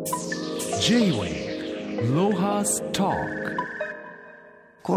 今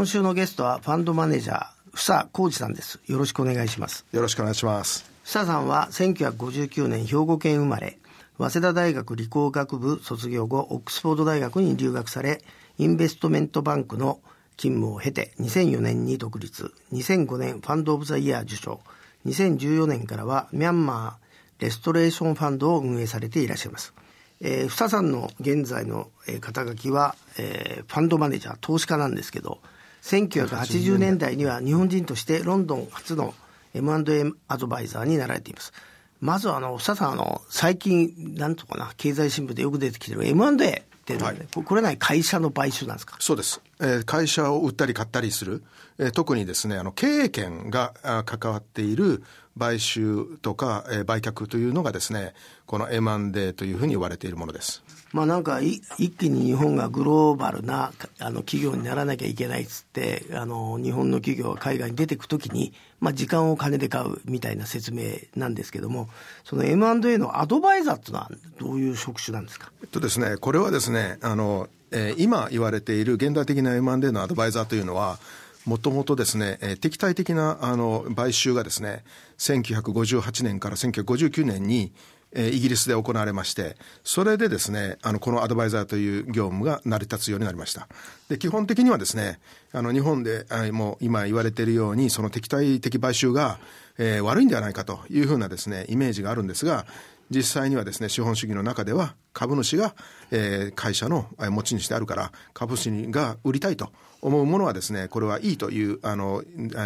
週のゲストはファンドマネージャー房浩二さんですよろしくお願いしますよろしくお願いします房さんは1959年兵庫県生まれ早稲田大学理工学部卒業後オックスフォード大学に留学されインベストメントバンクの勤務を経て2004年に独立2005年ファンド・オブ・ザ・イヤー受賞2014年からはミャンマーレストレーションファンドを運営されていらっしゃいますえー、ふささんの現在の、え肩書きは、えー、ファンドマネージャー投資家なんですけど1980年代には日本人としてロンドン初の M&A アドバイザーになられていますまずあのふささんあの最近なんとかな経済新聞でよく出てきてる M&A ってるで、はい、これは会社の買収なんですかそうです、えー、会社を売ったり買ったりする、えー、特にですねあの経営権が関わっている買収とか、えー、売却というのがですねこの M&A というふうに言われているものですまあ、なんか一気に日本がグローバルなあの企業にならなきゃいけないっつってあの日本の企業が海外に出てくときに、まあ、時間を金で買うみたいな説明なんですけどもその M&A のアドバイザーっていうのはどういう職種なんですか、えっとですね、これはですねあの、えー、今言われている現代的な M&A のアドバイザーというのはもともとですね、え敵対的なあの買収がですね1958年から1959年にえイギリスで行われまして、それでですね、あの、このアドバイザーという業務が成り立つようになりました。で、基本的にはですね、あの、日本で、もう今言われているように、その敵対的買収が、えー、悪いんではないかというふうなですね、イメージがあるんですが、実際にはですね、資本主義の中では株主が、えー、会社の持ち主であるから、株主が売りたいと思うものはですね、これはいいという、あの、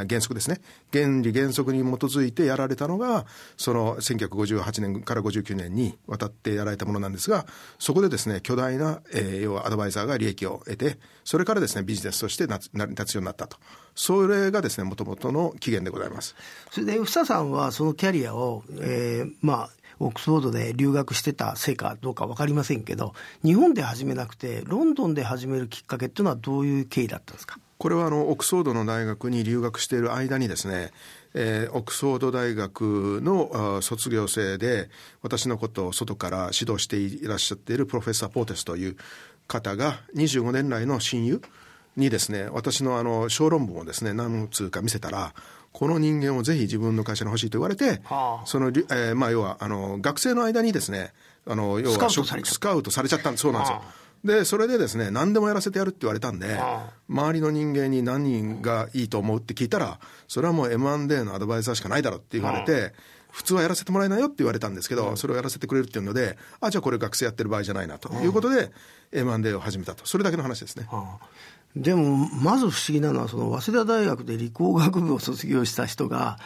原則ですね。原理原則に基づいてやられたのが、その1958年から59年にわたってやられたものなんですが、そこでですね、巨大な、えー、要はアドバイザーが利益を得て、それからですね、ビジネスとして成り立つようになったと。それがですね、もともとの起源でございます。それで、ふささんはそのキャリアを、えー、まあ、オックスフォードで留学してたせいかどうか分かりませんけど日本で始めなくてロンドンで始めるきっかけっていうのはどういう経緯だったんですかこれはあのオックスフォードの大学に留学している間にですねえー、オックスフォード大学の卒業生で私のことを外から指導していらっしゃっているプロフェッサー・ポーテスという方が25年来の親友にですね私のあの小論文をですね何通か見せたらこの人間をぜひ自分の会社に欲しいと言われて、はあ、その、えー、まあ、要は、あの、学生の間にですね、あの、要は、スカウトされちゃったんそうなんですよ。はあでそれでですね何でもやらせてやるって言われたんで周りの人間に何人がいいと思うって聞いたらそれはもう M&A のアドバイザーしかないだろって言われて普通はやらせてもらえないよって言われたんですけどそれをやらせてくれるっていうのであじゃあこれ学生やってる場合じゃないなということで M&A を始めたとそれだけの話ですね。でもまず不思議なのはその早稲田大学で理工学部を卒業した人が。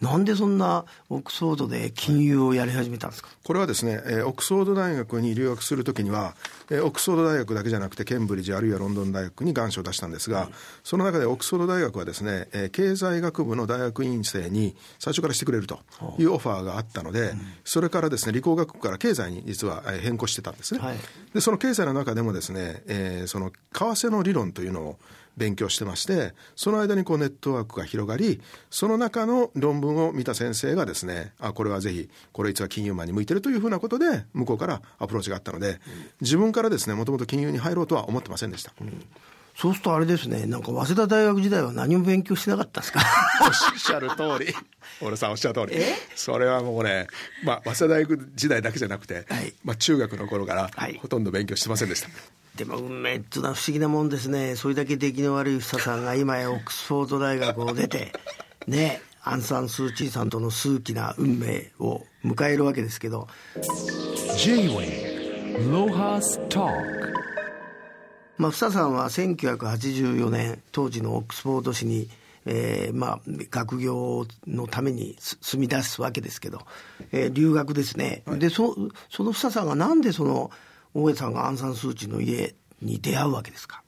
なんでそんなオックスフォードで金融をやり始めたんですか、これはですね、えー、オックスフォード大学に留学するときには、えー、オックスフォード大学だけじゃなくて、ケンブリッジあるいはロンドン大学に願書を出したんですが、うん、その中でオックスフォード大学はですね、えー、経済学部の大学院生に最初からしてくれるというオファーがあったので、うん、それからですね、理工学部から経済に実は変更してたんですね。はい、でその経済の中でもですね、えー、その為替の理論というのを勉強してましてその間にこうネットワークが広がりその中の論文を見た先生がですねあこれはぜひこれ実は金融マンに向いてるというふうなことで向こうからアプローチがあったので自分からですねもともと金融に入ろうとは思ってませんでした。うんそうするとあれですね、なんか早稲田大学時代は何も勉強してなかったですかおっしゃる通り。俺さんおっしゃる通り。それはもうね、まあ早稲田大学時代だけじゃなくて、はい、まあ中学の頃からほとんど勉強してませんでした。はいでも運命っていうのは不思議なもんですねそれだけ出来の悪い房さんが今やオックスフォード大学を出てねアン・サン・スー・チーさんとの数奇な運命を迎えるわけですけど J-Way ロハス・トークまあ、房さんは1984年当時のオックスフォード市に、えーまあ、学業のために住み出すわけですけど、えー、留学ですね、はい、でそその房さんがなんでその大江さんがアン・サン・スー・チーの家に出会うわけですか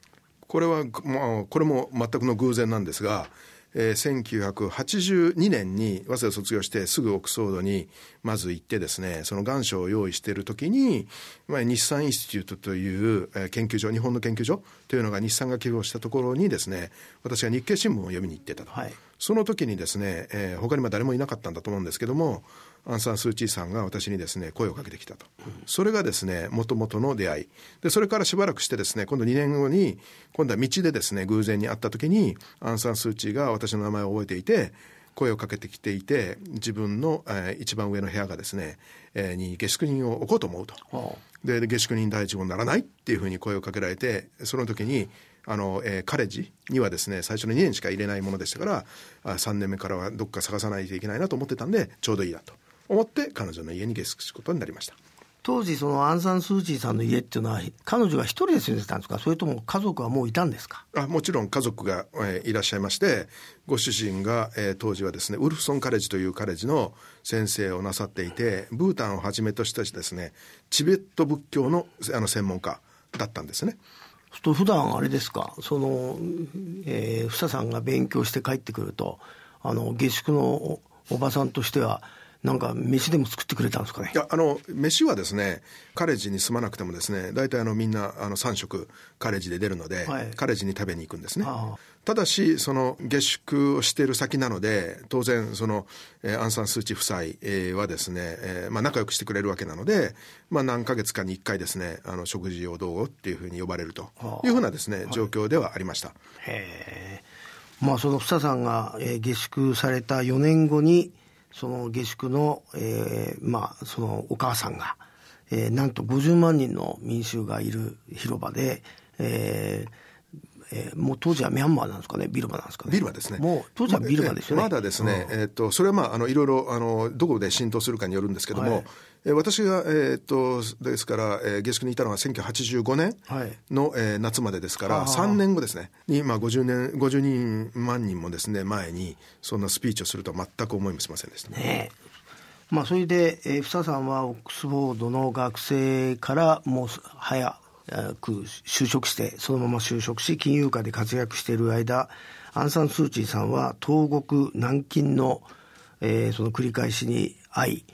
これは、まあ、これも全くの偶然なんですが、えー、1982年に早稲田卒業してすぐオックスフォードにまず行ってですねその願書を用意している時に、まあ、日産インスティュートという、研究所日本の研究所というのが日産が寄付したところにですね私が日経新聞を読みに行ってたと、はい、その時にですね、えー、他にも誰もいなかったんだと思うんですけどもアン・サン・スー・チーさんが私にですね声をかけてきたと、それがですねもともとの出会いでそれからしばらくしてですね今度2年後に今度は道でですね偶然に会った時にアン・サン・スー・チーが私の名前を覚えていて声をかけてきていて自分の、えー、一番上の部屋がですね、えー、に下宿人を置こうと思うと、はあ、で下宿人第一号にならないっていうふうに声をかけられてその時にあの、えー、カレッジにはですね最初の2年しか入れないものでしたからあ3年目からはどっか探さないといけないなと思ってたんでちょうどいいなと思って彼女の家に下宿することになりました当時そのアン・サン・スー・チーさんの家っていうのは彼女が一人で住んでたんですかそれとも家族はもういたんですかあもちろん家族が、えー、いらっしゃいましてご主人が、えー、当時はですねウルフソンカレッジというカレッジの先生をなさっていてブータンをはじめとしたですねチベット仏教のあの専門家だったんですね。と普段あれですかその、えー、房さんが勉強して帰ってくるとあの下宿のおばさんとしてはなんか飯でも作ってくれたんですかねいやあの飯はですねカレッジに住まなくてもですね大体あのみんなあの3食カレッジで出るので、はい、カレッジに食べに行くんですねただしその下宿をしている先なので当然その、えー、アン・サン・スー・チ夫妻、えー、はですね、えーまあ、仲良くしてくれるわけなので、まあ、何ヶ月かに1回ですねあの食事をどうっていうふうに呼ばれるというふうなですね、状況ではありました、はへえまあその房さんが、えー、下宿された4年後にその下宿の、えー、まあ、そのお母さんが、えー、なんと50万人の民衆がいる広場で、えー、えー、もう当時はミャンマーなんですかね、ビルマなんですかね。ビルマですね。もう当時はビルマですよね。ま、だですね、えっと、それはまあ、あの、いろいろ、あの、どこで浸透するかによるんですけども、はい、私が、えっと、ですから、え下宿にいたのは1985年の、え夏までですから、3年後ですね、に、まあ、50年、50人万人もですね、前に、そんなスピーチをするとは全く思いもしませんでした。ねまあ、それで、えー、房さんはオックスフォードの学生からもう早く就職してそのまま就職し金融界で活躍している間アン・サン・スー・チーさんは東国南京の、えー、その繰り返しに会い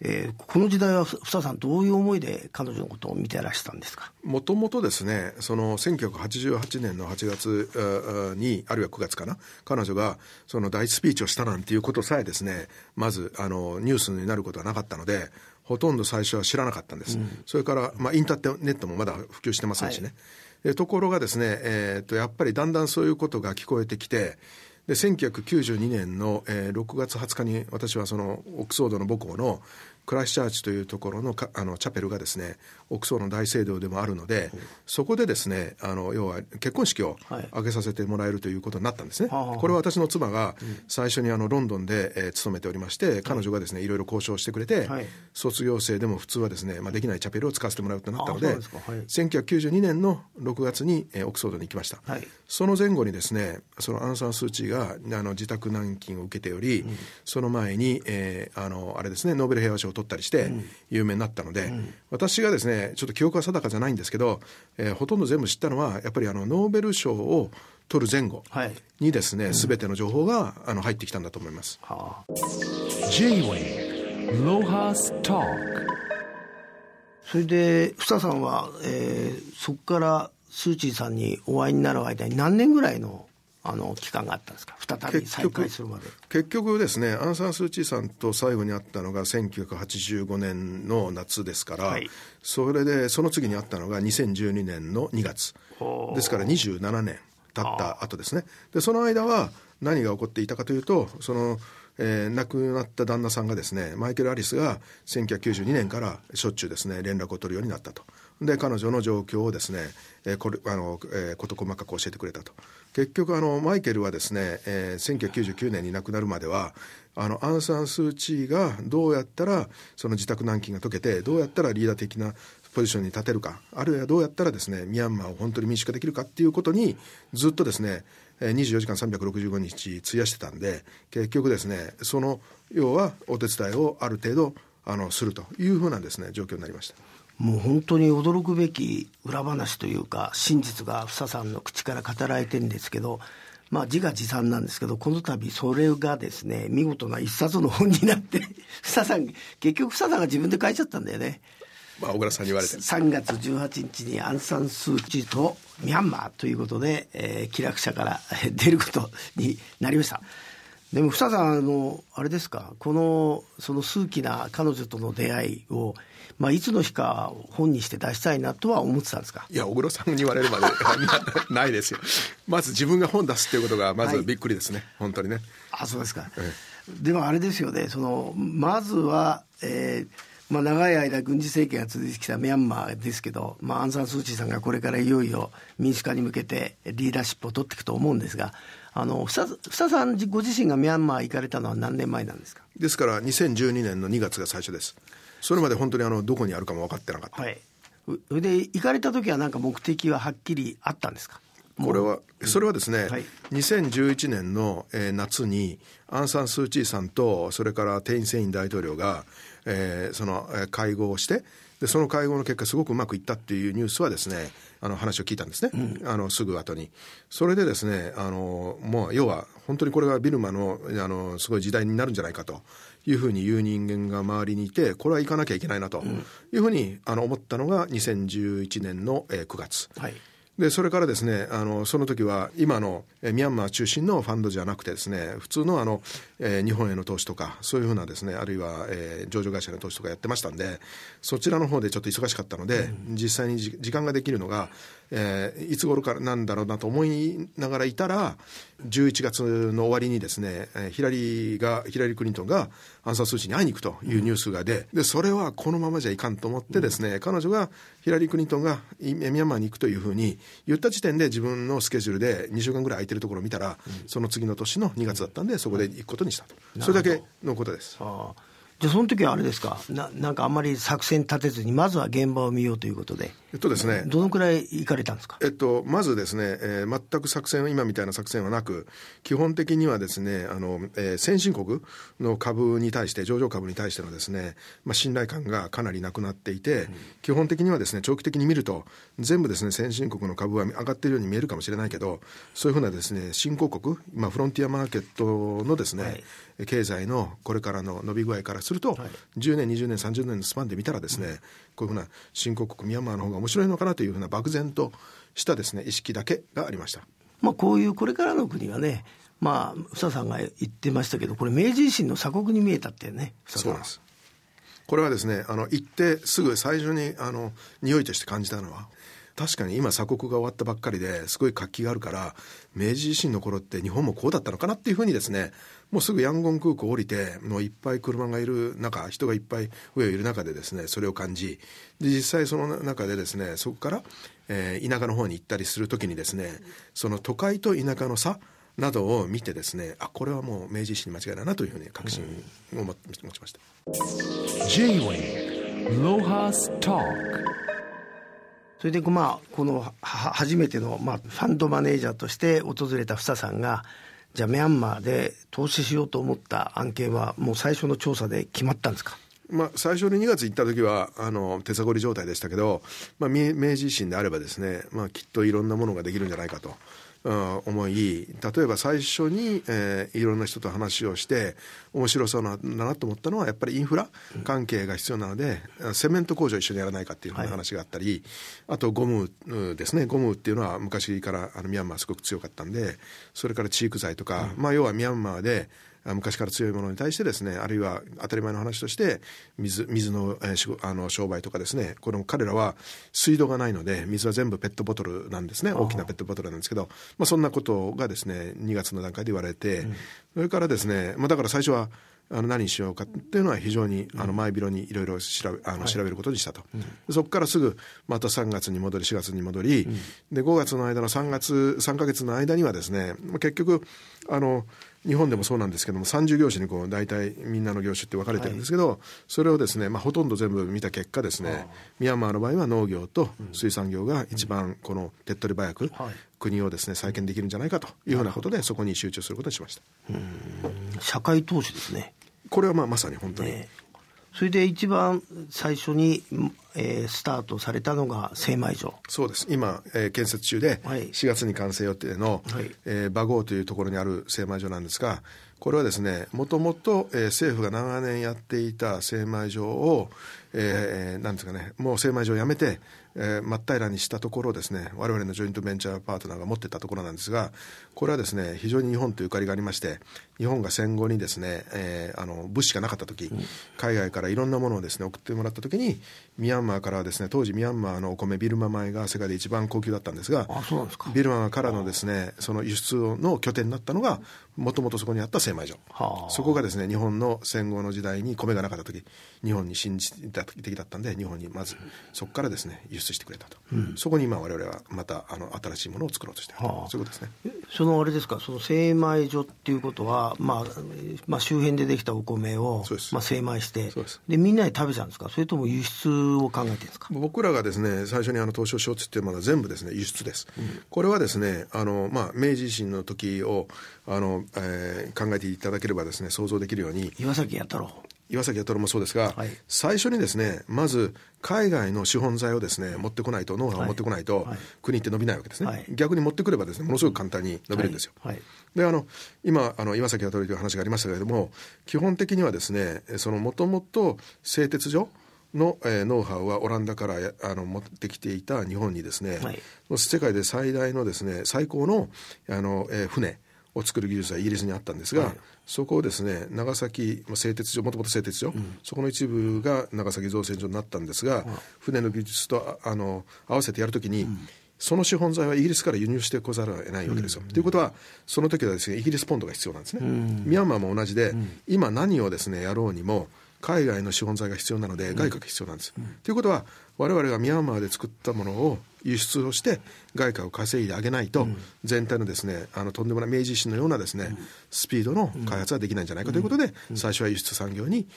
えー、この時代は房さんどういう思いで彼女のことを見てらしたんですかもともとですねその1988年の8月にあるいは9月かな彼女がその大スピーチをしたなんていうことさえですねまずあのニュースになることはなかったのでほとんど最初は知らなかったんです、うん、それから、まあ、インターネットもまだ普及してませんしね、はい、ところがですね、えー、っとやっぱりだんだんそういうことが聞こえてきてで1992年の、えー、6月20日に私はそのオックスフォードの母校のクライスチャーチというところのあのチャペルがですねオクソーの大聖堂でもあるので、そこでですねあの要は結婚式を挙げさせてもらえるということになったんですね、はい、これは私の妻が最初にあのロンドンで、えー、勤めておりまして彼女がですねいろいろ交渉してくれて、はい、卒業生でも普通はですね、まあ、できないチャペルを使わせてもらうとなったのでで、はい、1992年の6月に、えー、オクソードに行きました、その前後にですねそのアンサン・スー・チーがあの自宅軟禁を受けており、うん、その前に、えー、あのあれですねノーベル平和賞を取ったりして有名になったので、うん、私がですねちょっと記憶は定かじゃないんですけど、えー、ほとんど全部知ったのはやっぱりあのノーベル賞を取る前後にですね、はい、全ての情報があの入ってきたんだと思います。はあ、J-Way ロハスタークそれで房さんは、えー、そこからスー・チーさんにお会いになる間に何年ぐらいのあの期間があったんですか、再び再開するまで結局ですね、アン・サン・スー・チーさんと最後に会ったのが1985年の夏ですから、はい、それでその次に会ったのが2012年の2月、ですから27年経った後ですね、でその間は何が起こっていたかというと、そのえー、亡くなった旦那さんがですねマイケル・アリスが1992年からしょっちゅうですね連絡を取るようになったとで彼女の状況をですね、えーこれあのえー、事細かく教えてくれたと結局あのマイケルはですね、えー、1999年に亡くなるまではあのアン・サン・スー・チーがどうやったらその自宅軟禁が解けてどうやったらリーダー的なポジションに立てるかあるいはどうやったらですねミャンマーを本当に民主化できるかっていうことにずっとですね24時間365日費やしてたんで結局ですねその要はお手伝いをある程度あのするというふうなですね状況になりました。もう本当に驚くべき裏話というか真実が房さんの口から語られてるんですけど、まあ、自画自賛なんですけどこの度それがですね見事な一冊の本になって房 さん結局房さんが自分で書いちゃったんだよね。まあ、小倉さんに言われて3月18日にアン・サン・スー・チーとミャンマーということで、えー、気楽者から出ることになりました。でも、房さん、あの、あれですか、この、その数奇な彼女との出会いを、まあ、いつの日か本にして出したいなとは思ってたんですかいや小黒さんに言われるまで ないですよまず自分が本出すっていうことがまずびっくりですね、はい、本当にねあそうですか、ええ、でもあれですよねそのまずは、えーまあ、長い間軍事政権が続いてきたミャンマーですけど、まあ、アンサン・スー・チーさんがこれからいよいよ民主化に向けてリーダーシップを取っていくと思うんですがあのふささんご自身がミャンマー行かれたのは何年前なんですかですから2012年の2月が最初ですそれまで本当にあのどこにあるかも分かってなかった。はい、で行かれた時は何か目的ははっきりあったんですかこれは、それはですね、はい、2011年の、え夏に、アン・サン・スー・チーさんと、それからテイン・セイン大統領が、えー、その、え会合をして、で、その会合の結果、すごくうまくいったっていうニュースはですね、あの話を聞いたんですね、うん、あのすぐ後に。それでですね、あのもう要は本当にこれはビルマのあのすごい時代になるんじゃないかというふうに言う人間が周りにいて、これは行かなきゃいけないなというふうに、あの思ったのが2011年の9月。はいでそれからですねあのその時は今のミャンマー中心のファンドじゃなくてですね普通のあの、えー、日本への投資とかそういうふうなですねあるいは、えー、上場会社の投資とかやってましたんでそちらの方でちょっと忙しかったので、うん、実際に時間ができるのがえー、いつ頃からなんだろうなと思いながらいたら、11月の終わりにですね、ヒラリーが、ヒラリー・クリントンがアンサーに会いに行くというニュースが出、で、それはこのままじゃいかんと思ってですね、うん、彼女が、ヒラリー・クリントンがミャンマーに行くというふうに言った時点で自分のスケジュールで2週間ぐらい空いてるところを見たら、うん、その次の年の2月だったんで、そこで行くことにしたと。それだけのことです。ああじゃあその時はあれですかな、なんかあんまり作戦立てずに、まずは現場を見ようということで、えっとですね、どのくらい行かれたんですか、えっと、まずですね、えー、全く作戦、今みたいな作戦はなく、基本的にはですねあの、えー、先進国の株に対して、上場株に対してのですね、まあ、信頼感がかなりなくなっていて、うん、基本的にはですね長期的に見ると、全部ですね先進国の株は上がっているように見えるかもしれないけど、そういうふうなですね新興国、まあ、フロンティアマーケットのですね、はい経済のこれからの伸び具合からすると、はい、10年、20年、30年のスパンで見たらですね、こういうふうな新興国ミャンマーの方が面白いのかなというふうな漠然としたですね意識だけがありました。まあ、こういうこれからの国はね、まあ、房さんが言ってましたけど、これ、明治維新の鎖国に見えたってね、そうなんです。これはですね、あの、行ってすぐ最初に、あの、匂いとして感じたのは、確かに今鎖国が終わったばっかりですごい活気があるから明治維新の頃って日本もこうだったのかなっていうふうにですねもうすぐヤンゴン空港降りて、もういっぱい車がいる中、人がいっぱい上をいる中でですね、それを感じ、で、実際その中でですね、そこから、えー、田舎の方に行ったりするときにですね、その都会と田舎の差、などを見てですね、あ、これはもう明治維新に間違いだなというふうに確信を持ちました。それでまあこの初めてのまあファンドマネージャーとして訪れた房さんがじゃあミャンマーで投資しようと思った案件はもう最初の調査で決まったんですかまあ、最初に2月行った時はあの手探り状態でしたけど、まあ、明治維新であればですね、まあ、きっといろんなものができるんじゃないかと思い例えば最初に、えー、いろんな人と話をして面白そうだなと思ったのはやっぱりインフラ関係が必要なので、うん、セメント工場一緒にやらないかっていう話があったり、はい、あとゴムですねゴムっていうのは昔からあのミャンマーすごく強かったんでそれからチ育材剤とか、うん、まあ要はミャンマーで昔から強いものに対してですねあるいは当たり前の話として水水の,、えー、あの商売とかですねこれも彼らは水道がないので水は全部ペットボトルなんですね大きなペットボトルなんですけど、まあ、そんなことがですね2月の段階で言われて、うん、それからですね、まあ、だから最初はあの何にしようかっていうのは非常にあの前広にいろいろ調べあの調べることにしたと、はいうん、そこからすぐまた3月に戻り4月に戻り、うん、で5月の間の3月3か月の間にはですね結局あの日本でもそうなんですけども30業種にこう大体みんなの業種って分かれてるんですけど、はい、それをですね、まあ、ほとんど全部見た結果ですねミャンマーの場合は農業と水産業が一番この手っ取り早く、国をですね再建できるんじゃないかというようなことでそこに集中することにしました社会投資ですねこれはまあまさに本当に、ね、それで一番最初に、えー、スタートされたのが精米所そうです今、えー、建設中で4月に完成予定の、はい、えー、ゴーというところにある精米所なんですがこれはですねもともと政府が長年やっていた精米所を、えー、なんですかねもう精米所をやめてえー、真っ平らにしたところですね、我々のジョイントベンチャーパートナーが持ってたところなんですが、これはですね、非常に日本とゆかりがありまして、日本が戦後にですね、えー、あの物資がなかった時、海外からいろんなものをですね、送ってもらった時に、ミャンマーからはですね、当時ミャンマーのお米ビルマ米が世界で一番高級だったんですが、すビルマからのですね、その輸出の拠点になったのが、もともとそこにあった精米所、はあ、そこがですね、日本の戦後の時代に米がなかった時、日本に進出的だったんで、日本にまず、そこからですね、輸出出してくれたと、うん、そこに今、われわれはまたあの新しいものを作ろうとしていると、あ、そういうことですねそのあれですか、その精米所っていうことは、まあまあ、周辺でできたお米を、まあ、精米してでみんなで食べちゃうんですか、それとも輸出を考えてるんですか僕らがですね最初にあの東証承知っていって、まだ全部ですね輸出です、うん、これはですねあの、まあ、明治維新の時をあの、えー、考えていただければですね想像できるように。岩崎やったろう岩崎弥もそうですが、はい、最初にですねまず海外の資本財をですね持ってこないとノウハウを持ってこないと、はい、国って伸びないわけですね、はい、逆に持ってくればですねものすごく簡単に伸びるんですよ。であの今あの岩崎弥という話がありましたけれども基本的にはですねそのもともと製鉄所の、えー、ノウハウはオランダからあの持ってきていた日本にですね、世界で最大のですね最高のあの、えー、船を作る技術はイギリスにあったんですが、はい、そこをですね長崎、まあ、製鉄所もともと製鉄所、うん、そこの一部が長崎造船所になったんですが、うん、船の技術とあの合わせてやるときに、うん、その資本材はイギリスから輸入してこざるを得ないわけですよ。と、うん、いうことは、その時はですね、イギリスポンドが必要なんですね。ミャンマーも同じで、今何をですね、やろうにも、海外の資本材が必要なので外貨が必要なんです。うん、ということは我々がミャンマーで作ったものを輸出をして外貨を稼いであげないと全体のですねあのとんでもない明治維新のようなですねスピードの開発はできないんじゃないかということで最初は輸出産業に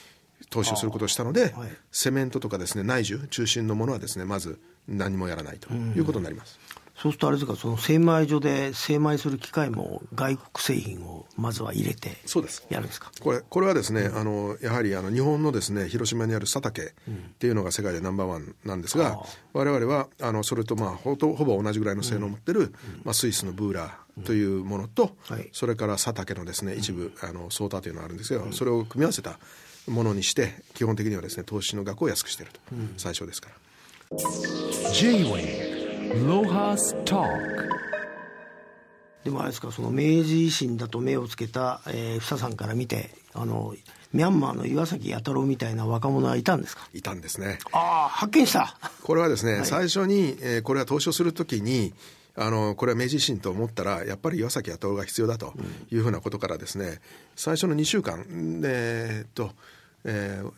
投資をすることをしたので、セメントとかですね内需中心のものはですねまず何もやらないということになります。うんそうするとあれですか、その精米所で精米する機械も外国製品をまずは入れて、そうです。やるんですか。これこれはですね、うん、あのやはりあの日本のですね広島にある佐竹っていうのが世界でナンバーワンなんですが、うん、我々はあのそれとまあほとほぼ同じぐらいの性能を持ってる、うん、まあスイスのブーラー。というものと、はい、それから佐竹のですね一部、あのソーターというのがあるんですけど、それを組み合わせたものにして基本的にはですね投資の額を安くしていると、最初ですから。J-Way ーハスでもあれですかその明治維新だと目をつけた、えー、房さんから見てあのミャンマーの岩崎弥太郎みたいな若者はいたんですかいたんですねああ発見したこれはですね、はい、最初に、えー、これは投資をするときにあのこれは明治維新と思ったらやっぱり岩崎弥太郎が必要だというふうなことからですね、うん、最初の2週間えー、っと、えー、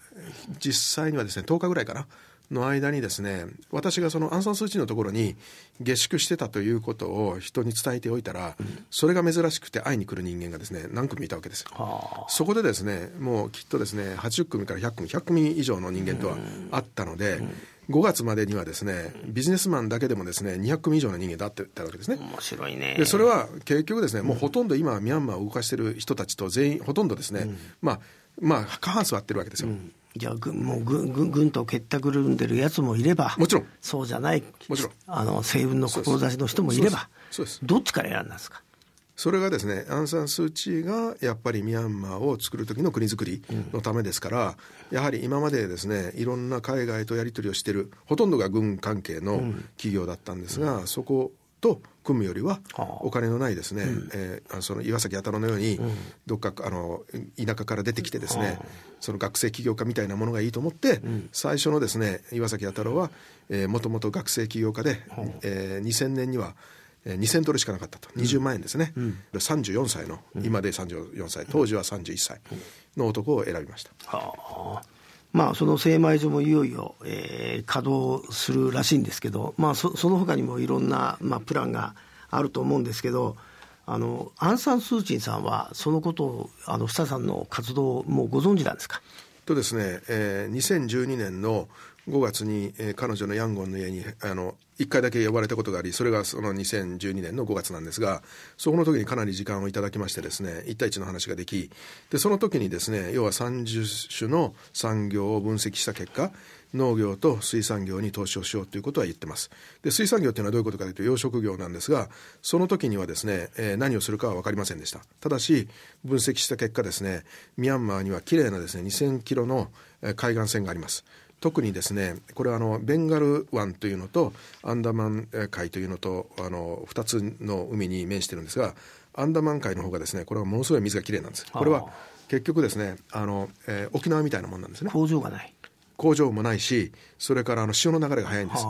実際にはですね10日ぐらいかなの間にですね、私がそのアンン数値のところに下宿してたということを人に伝えておいたら、それが珍しくて会いに来る人間がですね、何組いたわけです。そこでですね、もうきっとですね、80組から100組、100組以上の人間とは会ったので、5月までにはですね、ビジネスマンだけでもですね、200組以上の人間だってたわけですね。面白いね。で、それは結局ですね、もうほとんど今、ミャンマーを動かしている人たちと全員、ほとんどですね、まあ、まあ、過半数割ってるわけですよ。うんじゃあぐもうぐぐぐんと結託るんでるやつもいればもちろんそうじゃないもちろんあの西軍の志の人もいればそうですどっちから選んだんですかそれがですねアン・サン・スー・チーがやっぱりミャンマーを作る時の国づくりのためですから、うん、やはり今までですねいろんな海外とやり取りをしてるほとんどが軍関係の企業だったんですが、うん、そこと組むよりはお金のないですね、はあうん、えー、その岩崎弥太郎のようにどっかあの田舎から出てきてですね、はあ、その学生起業家みたいなものがいいと思って、うん、最初のですね岩崎弥太郎は、えもともと学生起業家で、はあ、えー、2000年には2000ドルしかなかったと20万円ですね、うんうん、34歳の今で34歳当時は31歳の男を選びました。はあまあ、その精米所もいよいよ、えー、稼働するらしいんですけど、まあ、そその他にもいろんな、まあ、プランがあると思うんですけどあのアン・サン・スー・チンさんはそのことをあの房さんの活動をもうご存知なんですかとですね、えー、2012年の5月に、えー、彼女のヤンゴンの家にあの1回だけ呼ばれたことがありそれがその2012年の5月なんですがそこの時にかなり時間をいただきましてですね1対1の話ができでその時にですね要は30種の産業を分析した結果農業と水産業に投資をしようということは言ってますで水産業っていうのはどういうことかというと養殖業なんですがその時にはですね、えー、何をするかは分かりませんでしたただし分析した結果ですねミャンマーにはきれいなですね2000キロの海岸線があります特にですねこれはあのベンガル湾というのとアンダマン海というのとあの2つの海に面してるんですがアンダマン海の方がですねこれはものすごい水がきれいなんですこれは結局ですねあの、えー、沖縄みたいなもんなんですね工場がない工場もないしそれからあの潮の流れが速いんです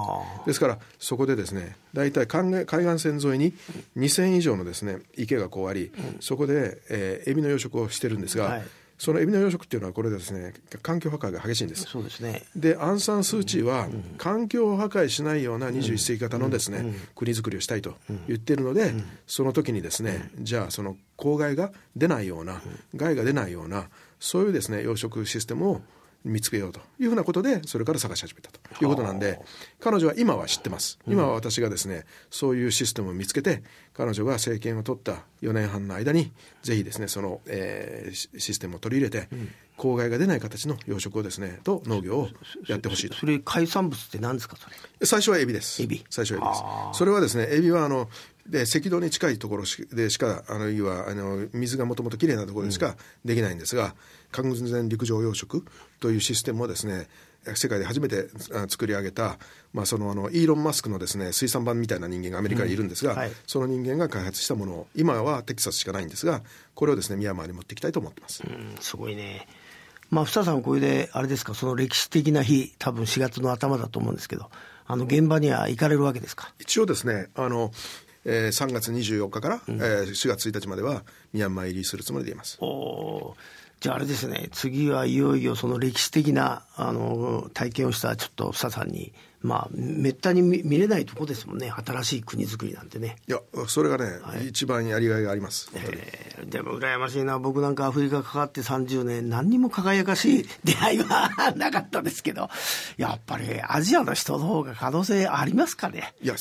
ですからそこでですね大体海岸線沿いに2000以上のですね池がこうあり、そこで、えー、エビの養殖をしてるんですが、はいそのエビの養殖っていうのはこれですね環境破壊が激しいんですそうですねでアンサン・スー・チーは環境破壊しないような21世紀型のですね国づくりをしたいと言ってるのでその時にですねじゃあその公害が出ないような害が出ないようなそういうですね養殖システムを見つけようというふうなことでそれから探し始めたということなんで彼女は今は知ってます今は私がですね、そういうシステムを見つけて彼女が政権を取った4年半の間にぜひですねその、えー、システムを取り入れて、公害が出ない形の養殖をですねと農業をやってほしいとそれ海産物って何ですか最初はエビですエビ最初はエビですそれはですねエビはあので赤道に近いところでしかあるいはあの水がもともときれいなところでしかできないんですが、完全陸上養殖というシステムをですね世界で初めて作り上げた、まあ、そのあのイーロン・マスクのですね水産版みたいな人間がアメリカにいるんですが、うんはい、その人間が開発したものを今はテキサスしかないんですがこれをですねミャンマーに持っていきたいと思ってます。うんすごいねまあ、さん、これで、あれですか、その歴史的な日、多分4月の頭だと思うんですけど、あの現場には行かれるわけですか一応ですね、あのえー、3月24日から、うん、えー、4月1日まではミャンマー入りするつもりでいます。おじゃああれですね次はいよいよその歴史的なあの体験をしたちょっと房さんにまあめったに見れないとこですもんね新しい国づくりなんてねいやそれがね、はい、一番やりがいがあります、えー、でも羨ましいな僕なんかアフリカかかって30年何にも輝かしい 出会いはなかったですけどやっぱりアジアの人の方が可能性ありますかねいや